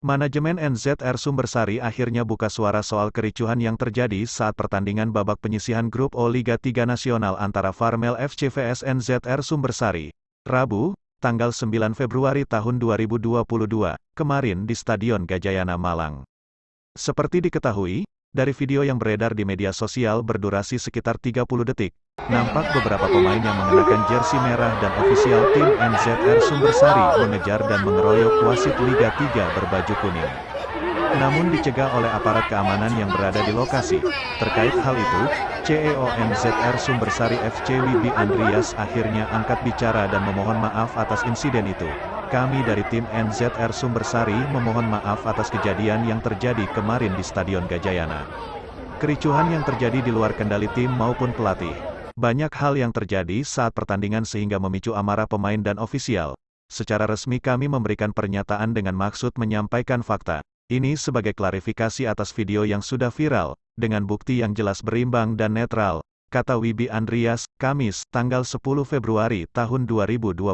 Manajemen NZR Sumbersari akhirnya buka suara soal kericuhan yang terjadi saat pertandingan babak penyisihan grup O Liga 3 Nasional antara Farmel FC vs NZR Sumbersari. Rabu, tanggal 9 Februari tahun 2022, kemarin di Stadion Gajayana Malang. Seperti diketahui, dari video yang beredar di media sosial berdurasi sekitar 30 detik, nampak beberapa pemain yang mengenakan jersey merah dan ofisial tim NZR Sumbersari mengejar dan mengeroyok wasit Liga 3 berbaju kuning. Namun dicegah oleh aparat keamanan yang berada di lokasi. Terkait hal itu, CEO NZR Sumbersari FC Wibi Andreas akhirnya angkat bicara dan memohon maaf atas insiden itu. Kami dari tim NZR Sumbersari memohon maaf atas kejadian yang terjadi kemarin di Stadion Gajayana. Kericuhan yang terjadi di luar kendali tim maupun pelatih. Banyak hal yang terjadi saat pertandingan sehingga memicu amarah pemain dan ofisial. Secara resmi kami memberikan pernyataan dengan maksud menyampaikan fakta. Ini sebagai klarifikasi atas video yang sudah viral, dengan bukti yang jelas berimbang dan netral, kata Wibi Andreas, Kamis, tanggal 10 Februari tahun 2022.